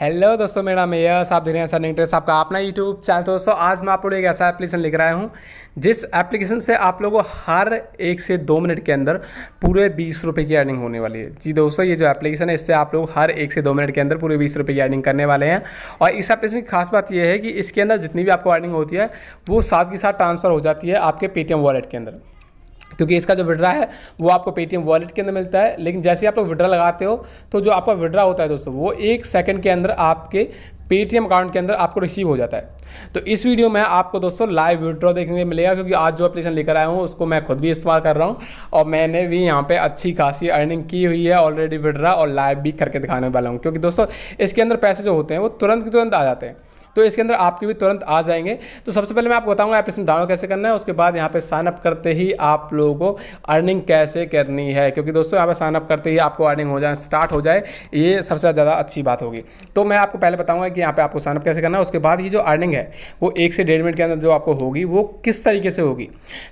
hello दोस्तों मेरा नाम यस आप देख रहे हैं सर इंटरेस्ट आपका अपना यूट्यूब चैनल तो दोस्तों आज मैं आप लोग एक ऐसा एप्लीकेशन लेकर आया हूँ जिस एप्लीकेशन से आप लोगों को हर एक से दो मिनट के अंदर पूरे बीस रुपये की अर्निंग होने वाली है जी दोस्तों ये जो एप्लीकेशन है इससे आप लोग हर एक से दो मिनट के अंदर पूरे बीस रुपये की अर्निंग करने वाले हैं और इस एप्लीकेशन की खास बात यह है कि इसके अंदर जितनी भी आपको अर्निंग होती है वो साथ ही साथ ट्रांसफ़र हो जाती है आपके पेटीएम वॉलेट के अंदर क्योंकि इसका जो विड्रा है वो आपको पेटीएम वॉलेट के अंदर मिलता है लेकिन जैसे आप लोग विड्रा लगाते हो तो जो आपका विड्रा होता है दोस्तों वो एक सेकंड के अंदर आपके पेटीएम अकाउंट के अंदर आपको रिसीव हो जाता है तो इस वीडियो में आपको दोस्तों लाइव विड्रॉ देखने को मिलेगा क्योंकि आज जो एप्लीकेशन लेकर आया हूँ उसको मैं खुद भी इस्तेमाल कर रहा हूँ और मैंने भी यहाँ पे अच्छी खासी अर्निंग की हुई है ऑलरेडी विड्रा और लाइव भी करके दिखाने वाला हूँ क्योंकि दोस्तों इसके अंदर पैसे जो होते हैं वो तुरंत के तुरंत आ जाते हैं तो इसके अंदर आपके भी तुरंत आ जाएंगे तो सबसे पहले मैं आपको बताऊंगा एप्लीकेशन डाउनलोड कैसे करना है उसके बाद यहाँ पे साइनअप करते ही आप लोगों को अर्निंग कैसे करनी है क्योंकि दोस्तों यहाँ पर साइनअप करते ही आपको अर्निंग हो जाए स्टार्ट हो जाए ये सबसे ज़्यादा अच्छी बात होगी तो मैं आपको पहले बताऊँगा कि यहाँ पर आपको साइनअप कैसे करना है उसके बाद ये जो अर्निंग है वो एक से डेढ़ मिनट के अंदर जो आपको होगी वो किस तरीके से होगी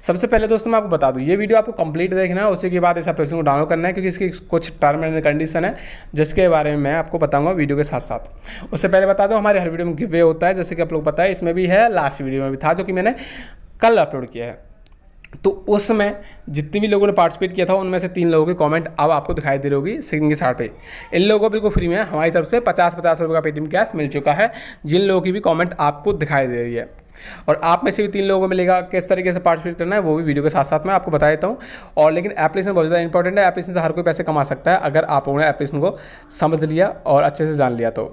सबसे पहले दोस्तों मैं आपको बता दूँ ये वीडियो आपको कंप्लीट देखना है उसी के बाद इस एप्लीकेशन को डाउनलोड करना है क्योंकि इसकी कुछ टर्म एंड कंडीशन है जिसके बारे में मैं आपको बताऊँगा वीडियो के साथ साथ उससे पहले बता दो हमारे हर वीडियो में गिवे होता है जैसे कि आप लोग है इसमें भी है लास्ट वीडियो में भी था जो कि मैंने कल अपलोड किया है तो उसमें जितने भी लोगों ने पार्टिसिपेट किया था उनमें से तीन लोगों के कमेंट अब आपको दिखाई दे रही होगी स्क्रीन के साथ पे इन लोगों को बिल्कुल फ्री में हमारी तरफ से पचास पचास रुपये का पेटीएम कैश मिल चुका है जिन लोगों की भी कमेंट आपको दिखाई दे रही है और आप में से भी तीन लोगों को मिलेगा किस तरीके से पार्टिसिपेट करना है वो भी वीडियो के साथ साथ मैं आपको बता देता हूँ और लेकिन एप्लीकेशन बहुत ज़्यादा इंपॉर्टेंट है एप्लीकेशन से हर कोई पैसे कमा सकता है अगर आप लोगों ने एप्लीकेशन को समझ लिया और अच्छे से जान लिया तो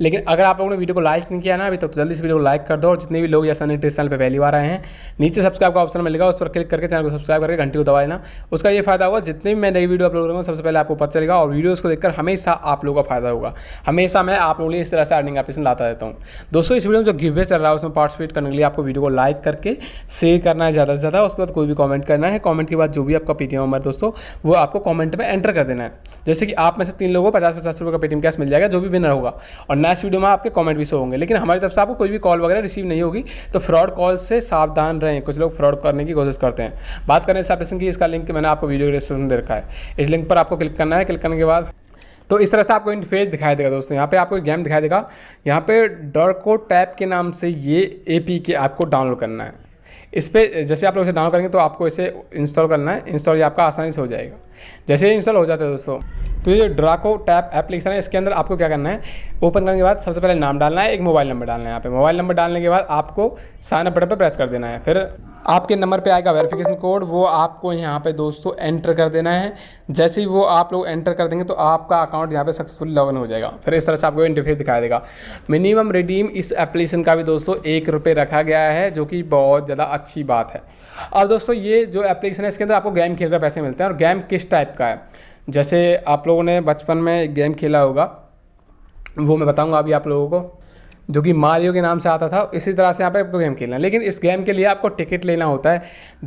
लेकिन अगर आप लोगों ने वीडियो को लाइक नहीं किया ना अभी तक तो, जल्दी से वीडियो को लाइक कर दो और जितने भी लोग या सनी चैनल पर पहली बार आए हैं नीचे सब्सक्राइब का ऑप्शन मिलेगा उस पर क्लिक करके चैनल को सब्सक्राइब करके घंटी को दबा लेना उसका ये फायदा होगा जितने भी मैं नई वीडियो अपलोड करूँगा सबसे पहले आपको पता चलेगा और वीडियोज़ को देखकर हमेशा आप लोगों का फायदा होगा हमेशा मैं आप लोगों इस तरह से अर्निंग ऑप्शन लाता रहता हूँ दोस्तों इस वीडियो में जो गिवे चल रहा है उसमें पार्टिसिपेट करने के लिए आपको वीडियो को लाइक करके शेयर करना है ज़्यादा से ज़्यादा उसके बाद कोई भी कॉमेंट करना है कॉमेंट के बाद जो भी आपका पेटीएम नंबर दोस्तों वो आपको कॉमेंट में एंटर कर देना है जैसे कि आप में से तीन लोगों को पचास पचास रुपये का पेटीएम कैश मिल जाएगा जो भी विनर होगा और नेक्स्ट वीडियो में आपके कमेंट भी शो होंगे लेकिन हमारी तरफ से आपको कोई भी कॉल वगैरह रिसीव नहीं होगी तो फ्रॉड कॉल से सावधान रहें कुछ लोग फ्रॉड करने की कोशिश करते हैं बात करें इस एप्लीकेशन की इसका लिंक मैंने आपको वीडियो डिस्क्रिप्शन में रखा है इस लिंक पर आपको क्लिक करना है क्लिक करने के बाद तो इस तरह से आपको इंटरफेस दिखाई देगा दोस्तों यहाँ पे आपको गेम दिखाई देगा यहाँ पे डरको टैप के नाम से ये ए पी के आपको डाउनलोड करना है इस पर जैसे आप लोग इसे डाउनलोड करेंगे तो आपको इसे इंस्टॉल करना है इंस्टॉल ये आपका आसानी से हो जाएगा जैसे ही इंस्टॉल हो जाता है दोस्तों तो ये ड्राको टैप एप्लीकेशन है इसके अंदर आपको क्या करना है ओपन करने के बाद सबसे पहले नाम डालना है एक मोबाइल नंबर डालना है यहाँ पे मोबाइल नंबर डालने के बाद आपको साइन अप बटन पर प्रेस कर देना है फिर आपके नंबर पे आएगा वेरिफिकेशन कोड वो आपको यहाँ पे दोस्तों एंटर कर देना है जैसे ही वो आप लोग एंटर कर देंगे तो आपका अकाउंट यहाँ पे सक्सेसफुल लॉगन हो जाएगा फिर इस तरह से आपको इंटरफेस दिखाई देगा मिनिमम रिडीम इस एप्लीकेशन का भी दोस्तों एक रुपये रखा गया है जो कि बहुत ज़्यादा अच्छी बात है और दोस्तों ये जो एप्लीकेशन है इसके अंदर आपको गेम खेल कर पैसे मिलते हैं और गेम किस टाइप का है जैसे आप लोगों ने बचपन में एक गेम खेला होगा वो मैं बताऊंगा अभी आप लोगों को जो कि मारियो के नाम से आता था इसी तरह से यहाँ पे आपको गेम खेलना है लेकिन इस गेम के लिए आपको टिकट लेना होता है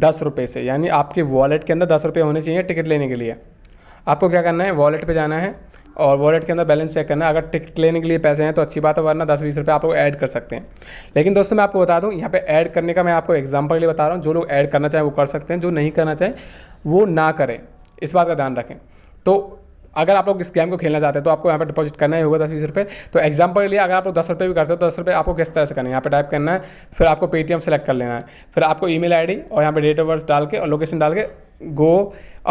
दस रुपये से यानी आपके वॉलेट के अंदर दस रुपये होने चाहिए टिकट लेने के लिए आपको क्या करना है वॉलेट पर जाना है और वॉलेट के अंदर बैलेंस चेक करना है अगर टिकट लेने के लिए पैसे हैं तो अच्छी बात है वरना दस बीस रुपये आप लोग ऐड कर सकते हैं लेकिन दोस्तों मैं आपको बता दूँ यहाँ पे ऐड करने का मैं आपको एग्जाम्पल के लिए बता रहा हूँ जो लोग ऐड करना चाहें वो कर सकते हैं जो नहीं करना चाहें वो ना करें इस बात का ध्यान रखें तो अगर आप लोग इस गेम को खेलना चाहते हैं तो आपको यहाँ पर डिपॉजिट करना ही होगा दस बीस रुपये तो एग्जाम्पल लिए अगर आप लोग दस रुपये भी करते हो तो दस रुपये आपको किस तरह से करना है यहाँ पर टाइप करना है फिर आपको पेटीएम सेलेक्ट कर लेना है फिर आपको ईमेल आईडी और यहाँ पर डेट ऑफ बर्थ डाल के और लोकेशन डाल के गो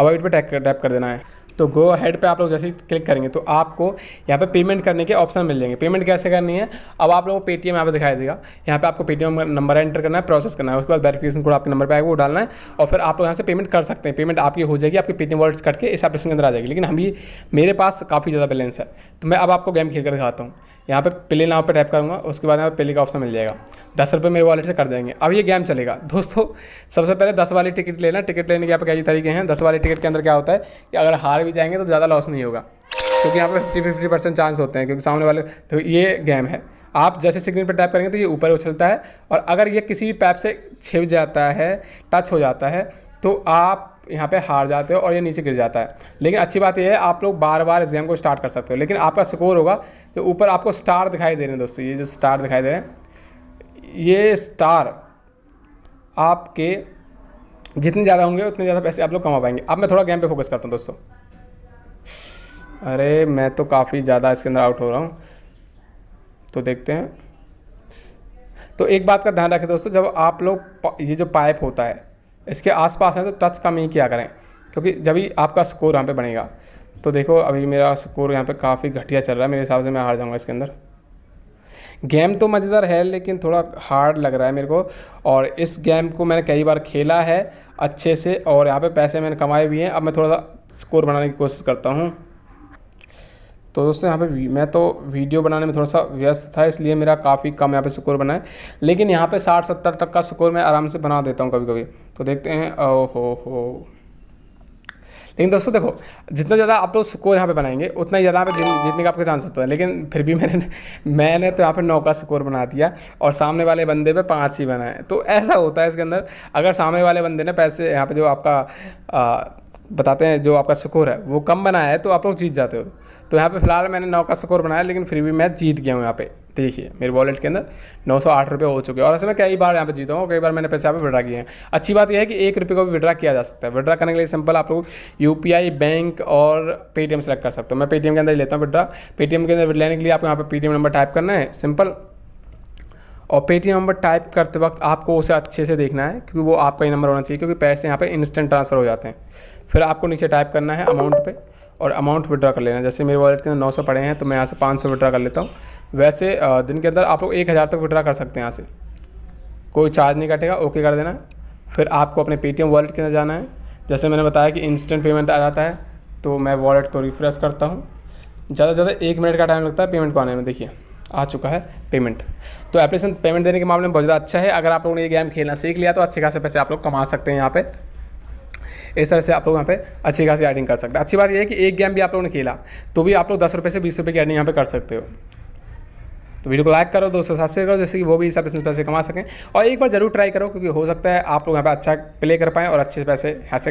अवॉइड पर टाइप कर देना है तो गो हेड पे आप लोग जैसे ही क्लिक करेंगे तो आपको यहाँ पे पेमेंट करने के ऑप्शन मिल जाएंगे पेमेंट कैसे करनी है अब आप लोगों को पेटीएम यहाँ पे दिखाई देगा यहाँ पे आपको पेटीएम नंबर एंटर करना है प्रोसेस करना है उसके बाद वेरिफिकेशन कोड आपके नंबर पे आएगा वो डालना है और फिर आप लोग यहाँ से पेमेंट कर सकते हैं पेमेंट आपकी हो जाएगी आपकी पेटीएम वॉलेट कट के इस एप्लीकेशन के अंदर आ जाएगी लेकिन हम मेरे पास काफ़ी ज़्यादा बैलेंस है तो मैं अब आपको गेम खेल कर दिखाता हूँ यहाँ पे प्ले नाव पर टाइप करूँगा उसके बाद यहाँ पे प्ले का ऑप्शन मिल जाएगा दस रुपये मेरे वॉलेट से कर जाएंगे अब ये गेम चलेगा दोस्तों सबसे पहले दस वाली टिकट लेना टिकट लेने के यहाँ पे कई तरीके हैं दस वाली टिकट के अंदर क्या होता है कि अगर हार हार भी जाएंगे तो ज़्यादा लॉस नहीं होगा क्योंकि यहाँ पर फिफ्टी फिफ्टी परसेंट चांस होते हैं क्योंकि सामने वाले तो ये गेम है आप जैसे स्क्रीन पर टैप करेंगे तो ये ऊपर उछलता है और अगर ये किसी भी पैप से छिप जाता है टच हो जाता है तो आप यहाँ पे हार जाते हो और ये नीचे गिर जाता है लेकिन अच्छी बात ये है आप लोग बार बार इस गेम को स्टार्ट कर सकते हो लेकिन आपका स्कोर होगा तो ऊपर आपको स्टार दिखाई दे रहे हैं दोस्तों ये जो स्टार दिखाई दे रहे हैं ये स्टार आपके जितने ज़्यादा होंगे उतने ज़्यादा पैसे आप लोग कमा पाएंगे अब मैं थोड़ा गेम पे फोकस करता हूँ दोस्तों अरे मैं तो काफ़ी ज़्यादा इसके अंदर आउट हो रहा हूँ तो देखते हैं तो एक बात का ध्यान रखें दोस्तों जब आप लोग ये जो पाइप होता है इसके आसपास हैं तो टच कम ही किया करें क्योंकि जब ही आपका स्कोर यहाँ पे बनेगा तो देखो अभी मेरा स्कोर यहाँ पे काफ़ी घटिया चल रहा है मेरे हिसाब से मैं हार जाऊँगा इसके अंदर गेम तो मज़ेदार है लेकिन थोड़ा हार्ड लग रहा है मेरे को और इस गेम को मैंने कई बार खेला है अच्छे से और यहाँ पे पैसे मैंने कमाए भी हैं अब मैं थोड़ा सा स्कोर बनाने की कोशिश करता हूँ तो दोस्तों यहाँ पे मैं तो वीडियो बनाने में थोड़ा सा व्यस्त था इसलिए मेरा काफ़ी कम यहाँ पे स्कोर बना है लेकिन यहाँ पे साठ सत्तर तक का स्कोर मैं आराम से बना देता हूँ कभी कभी तो देखते हैं ओहो हो लेकिन दोस्तों देखो जितना ज़्यादा आप लोग स्कोर यहाँ पे बनाएंगे उतना ही ज़्यादा यहाँ पे जीतने का आपका चांस होता है लेकिन फिर भी मैंने मैंने तो यहाँ पे नौ का स्कोर बना दिया और सामने वाले बंदे पे पाँच ही बनाए तो ऐसा होता है इसके अंदर अगर सामने वाले बंदे ने पैसे यहाँ पर जो आपका आ, बताते हैं जो आपका स्कोर है वो कम बना है तो आप लोग जीत जाते हो तो यहाँ पे फिलहाल मैंने नौ का स्कोर बनाया लेकिन फिर भी मैं जीत गया हूँ यहाँ पे देखिए मेरे वॉलेट के अंदर नौ सौ आठ रुपये हो चुके हैं और ऐसे मैं कई बार यहाँ पे जीता हूँ कई बार मैंने पैसे यहाँ पे विड्रा किए हैं अच्छी बात यह है कि एक रुपये को भी विड्रा किया जा सकता है विड्रा करने के लिए सिंपल आप लोग यू बैंक और पेटीएम सेलेक्ट कर सकते हो मैं पेटीएम के अंदर लेता हूँ विड्रा पेटीएम के अंदर लेने के लिए आपको यहाँ पर पेटीएम नंबर टाइप करना है सिंपल और पेटीएम नंबर टाइप करते वक्त आपको उसे अच्छे से देखना है क्योंकि वो आपका ही नंबर होना चाहिए क्योंकि पैसे यहाँ पर इंस्टेंट ट्रांसफ़र हो जाते हैं फिर आपको नीचे टाइप करना है अमाउंट पे और अमाउंट विड्रा कर लेना है जैसे मेरे वॉलेट के अंदर नौ सौ पड़े हैं तो मैं यहाँ से पाँच सौ विड्रा कर लेता हूँ वैसे दिन के अंदर आप लोग एक हज़ार तक विड्रा कर सकते हैं यहाँ से कोई चार्ज नहीं कटेगा ओके कर देना फिर आपको अपने पेटीएम वॉलेट के अंदर जाना है जैसे मैंने बताया कि इंस्टेंट पेमेंट आ जाता है तो मैं वॉलेट को रिफ्रेश करता हूँ ज़्यादा से ज़्यादा एक मिनट का टाइम लगता है पेमेंट को आने में देखिए आ चुका है पेमेंट तो एप्लीकेशन पेमेंट देने के मामले में बहुत ज़्यादा अच्छा है अगर आप लोगों ने ये गेम खेलना सीख लिया तो अच्छे खासे पैसे आप लोग कमा सकते हैं यहाँ पे इस तरह से आप लोग यहाँ पे अच्छी खासी अर्निंग कर सकते हैं अच्छी बात यह है कि एक गेम भी आप लोगों ने खेला तो भी आप लोग दस रुपये से बीस रुपये की अर्निंग यहाँ पे कर सकते हो तो वीडियो को लाइक करो दोस्तों साथ शेयर करो जैसे कि वो भी सब इसमें पैसे कमा सकें और एक बार जरूर ट्राई करो क्योंकि हो सकता है आप लोग यहाँ पे अच्छा प्ले कर पाएँ और अच्छे पैसे से